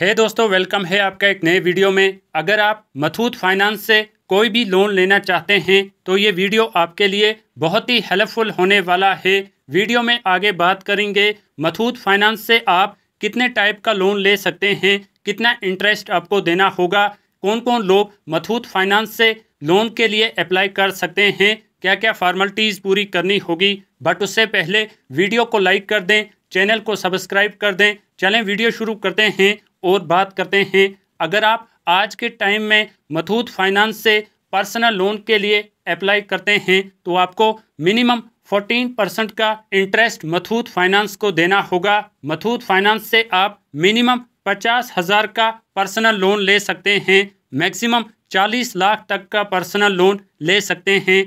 हे hey दोस्तों welcome है आपका एक नए वीडियो में अगर आप मथूत फाइनेंस से कोई भी लोन लेना चाहते हैं तो ये वीडियो आपके लिए बहुत ही हेल्पफुल होने वाला है वीडियो में आगे बात करेंगे मथूत फाइनेंस से आप कितने टाइप का लोन ले सकते हैं कितना इंटरेस्ट आपको देना होगा कौन कौन लोग मथूत फाइनेंस से लोन के लिए अप्लाई कर सकते हैं क्या क्या फॉर्मेलिटीज़ पूरी करनी होगी बट उससे पहले वीडियो को लाइक कर दें चैनल को सब्सक्राइब कर दें चलें वीडियो शुरू करते हैं और बात करते हैं अगर आप आज के टाइम में मथूत फाइनेंस से पर्सनल लोन के लिए अप्लाई करते हैं तो आपको मिनिमम 14 परसेंट का इंटरेस्ट मथूत फाइनेंस को देना होगा मथूत फाइनेंस से आप मिनिमम पचास हज़ार का पर्सनल लोन ले सकते हैं मैक्सिमम चालीस लाख तक का पर्सनल लोन ले सकते हैं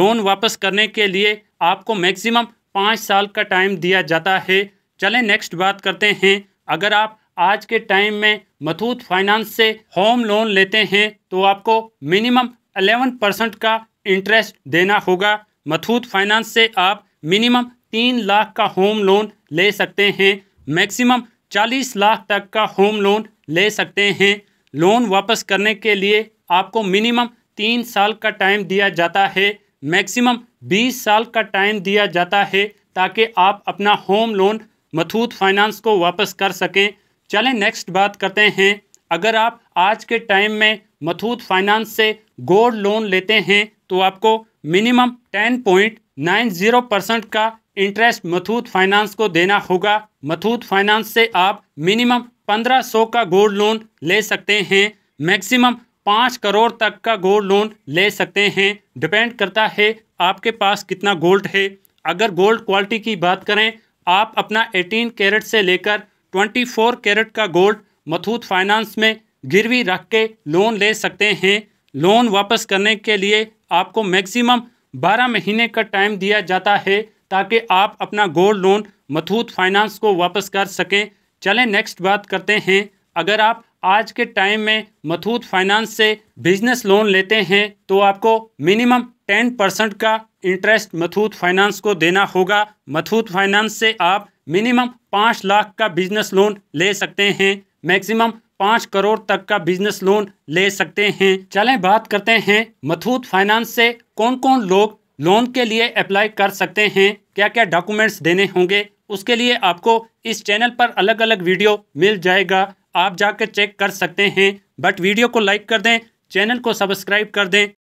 लोन वापस करने के लिए आपको मैक्सिमम पाँच साल का टाइम दिया जाता है चलें नेक्स्ट बात करते हैं अगर आप आज के टाइम में मथूत फाइनेंस से होम लोन लेते हैं तो आपको मिनिमम 11 परसेंट का इंटरेस्ट देना होगा मथूत फाइनेंस से आप मिनिमम तीन लाख का होम लोन ले सकते हैं मैक्सिमम चालीस लाख तक का होम लोन ले सकते हैं लोन वापस करने के लिए आपको मिनिमम तीन साल का टाइम दिया जाता है मैक्सिमम बीस साल का टाइम दिया जाता है ताकि आप अपना होम लोन मथूत फाइनेंस को वापस कर सकें चलें नेक्स्ट बात करते हैं अगर आप आज के टाइम में मथूत फाइनेंस से गोल्ड लोन लेते हैं तो आपको minimum ten point nine zero percent का इंटरेस्ट मथूत फाइनेंस को देना होगा मथूत फाइनेंस से आप मिनिमम पंद्रह सौ का गोल्ड लोन ले सकते हैं मैक्सिमम पाँच करोड़ तक का गोल्ड लोन ले सकते हैं डिपेंड करता है आपके पास कितना गोल्ड है अगर गोल्ड क्वालिटी की बात करें आप अपना 18 कैरेट से लेकर 24 कैरेट का गोल्ड मथूत फाइनेंस में गिरवी रख के लोन ले सकते हैं लोन वापस करने के लिए आपको मैक्सिमम 12 महीने का टाइम दिया जाता है ताकि आप अपना गोल्ड लोन मथूत फाइनेंस को वापस कर सकें चलें नेक्स्ट बात करते हैं अगर आप आज के टाइम में मथूत फाइनेंस से बिजनेस लोन लेते हैं तो आपको मिनिमम टेन परसेंट का इंटरेस्ट मथूत फाइनेंस को देना होगा मथूत फाइनेंस से आप मिनिमम पाँच लाख का बिजनेस लोन ले सकते हैं मैक्सिमम पाँच करोड़ तक का बिजनेस लोन ले सकते हैं चलें बात करते हैं मथूत फाइनेंस से कौन कौन लोग लोन के लिए अप्लाई कर सकते हैं क्या क्या डॉक्यूमेंट्स देने होंगे उसके लिए आपको इस चैनल पर अलग अलग वीडियो मिल जाएगा आप जाकर चेक कर सकते हैं बट वीडियो को लाइक कर दें चैनल को सब्सक्राइब कर दें